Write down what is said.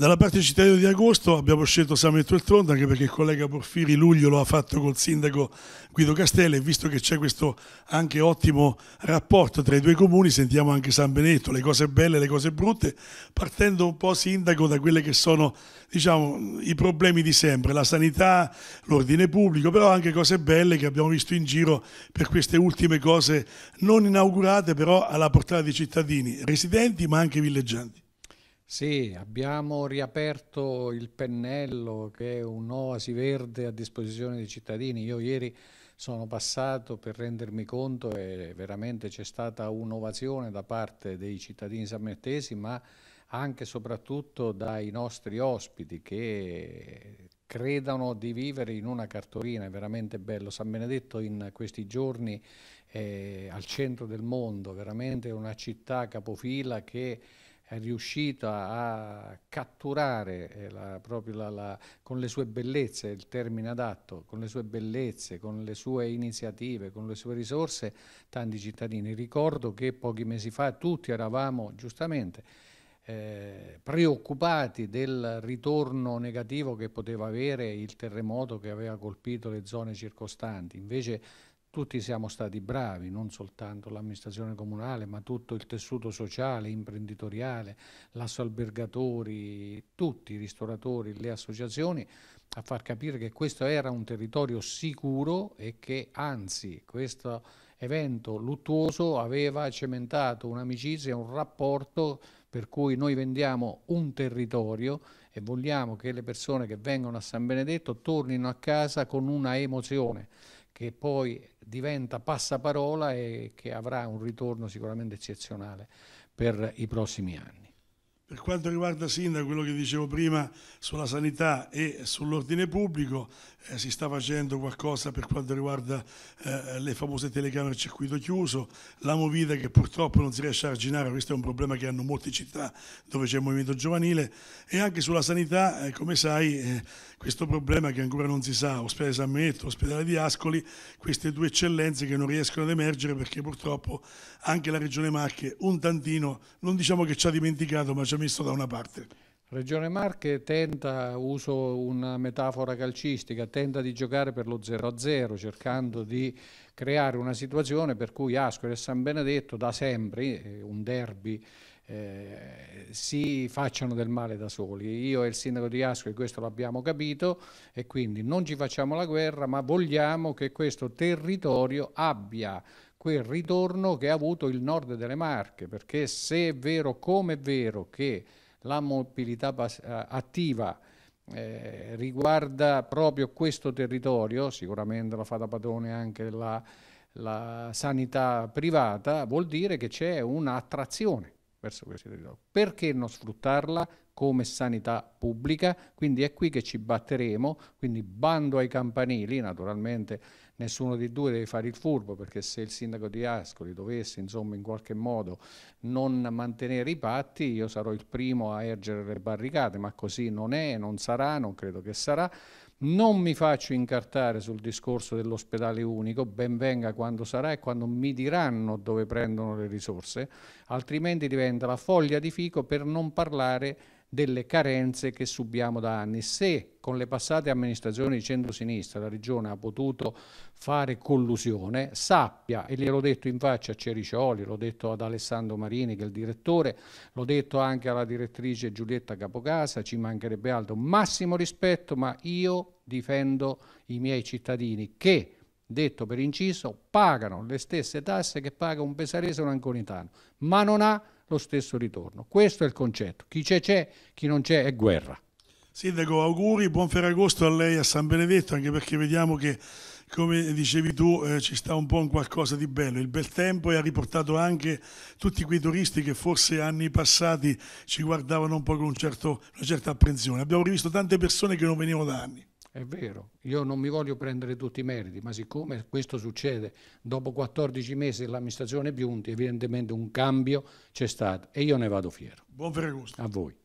Dalla parte cittadina di agosto abbiamo scelto Sametto il Tronda anche perché il collega Porfiri Luglio lo ha fatto col sindaco Guido Castello e visto che c'è questo anche ottimo rapporto tra i due comuni sentiamo anche San Benetto, le cose belle e le cose brutte, partendo un po' sindaco da quelli che sono diciamo, i problemi di sempre, la sanità, l'ordine pubblico, però anche cose belle che abbiamo visto in giro per queste ultime cose non inaugurate però alla portata dei cittadini, residenti ma anche villeggianti. Sì, abbiamo riaperto il pennello che è un'oasi verde a disposizione dei cittadini. Io ieri sono passato per rendermi conto e veramente c'è stata un'ovazione da parte dei cittadini sammettesi, ma anche e soprattutto dai nostri ospiti che credano di vivere in una cartolina, è veramente bello. San Benedetto in questi giorni è al centro del mondo, veramente una città capofila che è riuscita a catturare eh, la, proprio la, la, con le sue bellezze, il termine adatto, con le sue bellezze, con le sue iniziative, con le sue risorse, tanti cittadini. Ricordo che pochi mesi fa tutti eravamo giustamente eh, preoccupati del ritorno negativo che poteva avere il terremoto che aveva colpito le zone circostanti. Invece tutti siamo stati bravi, non soltanto l'amministrazione comunale, ma tutto il tessuto sociale, imprenditoriale, l'asso albergatori, tutti i ristoratori, le associazioni, a far capire che questo era un territorio sicuro e che anzi questo evento luttuoso aveva cementato un'amicizia, un rapporto per cui noi vendiamo un territorio e vogliamo che le persone che vengono a San Benedetto tornino a casa con una emozione che poi diventa passaparola e che avrà un ritorno sicuramente eccezionale per i prossimi anni. Per quanto riguarda Sindaco, quello che dicevo prima sulla sanità e sull'ordine pubblico, eh, si sta facendo qualcosa per quanto riguarda eh, le famose telecamere a circuito chiuso, la movida che purtroppo non si riesce a arginare, questo è un problema che hanno molte città dove c'è il movimento giovanile, e anche sulla sanità, eh, come sai, eh, questo problema che ancora non si sa, ospedale San Metto, ospedale di Ascoli, queste due eccellenze che non riescono ad emergere perché purtroppo anche la Regione Marche un tantino, non diciamo che ci ha dimenticato, ma ci ha messo da una parte. Regione Marche tenta, uso una metafora calcistica, tenta di giocare per lo 0-0 cercando di creare una situazione per cui Ascoli e San Benedetto da sempre, eh, un derby, eh, si facciano del male da soli. Io e il sindaco di Ascoli questo l'abbiamo capito e quindi non ci facciamo la guerra ma vogliamo che questo territorio abbia quel ritorno che ha avuto il nord delle Marche, perché se è vero come è vero che la mobilità eh, attiva eh, riguarda proprio questo territorio, sicuramente la fa da padrone anche la, la sanità privata, vuol dire che c'è un'attrazione verso questi territori. Perché non sfruttarla come sanità pubblica? Quindi è qui che ci batteremo, quindi bando ai campanili, naturalmente nessuno di due deve fare il furbo, perché se il sindaco di Ascoli dovesse insomma in qualche modo non mantenere i patti, io sarò il primo a ergere le barricate, ma così non è, non sarà, non credo che sarà. Non mi faccio incartare sul discorso dell'ospedale unico, ben venga quando sarà e quando mi diranno dove prendono le risorse, altrimenti diventa la foglia di fico per non parlare delle carenze che subiamo da anni. Se con le passate amministrazioni di centrosinistra la Regione ha potuto fare collusione, sappia, e gliel'ho detto in faccia a Cericioli, l'ho detto ad Alessandro Marini che è il direttore, l'ho detto anche alla direttrice Giulietta Capocasa, ci mancherebbe altro, massimo rispetto, ma io difendo i miei cittadini che detto per inciso, pagano le stesse tasse che paga un pesarese o un anconitano, ma non ha lo stesso ritorno. Questo è il concetto. Chi c'è c'è, chi non c'è è guerra. Sindaco, auguri, buon Ferragosto a lei a San Benedetto, anche perché vediamo che, come dicevi tu, eh, ci sta un po' un qualcosa di bello. Il bel tempo e ha riportato anche tutti quei turisti che forse anni passati ci guardavano un po' con un certo, una certa apprensione. Abbiamo rivisto tante persone che non venivano da anni. È vero, io non mi voglio prendere tutti i meriti, ma siccome questo succede dopo 14 mesi dell'amministrazione Biunti, evidentemente un cambio c'è stato e io ne vado fiero. Buon Ferragosto. A voi.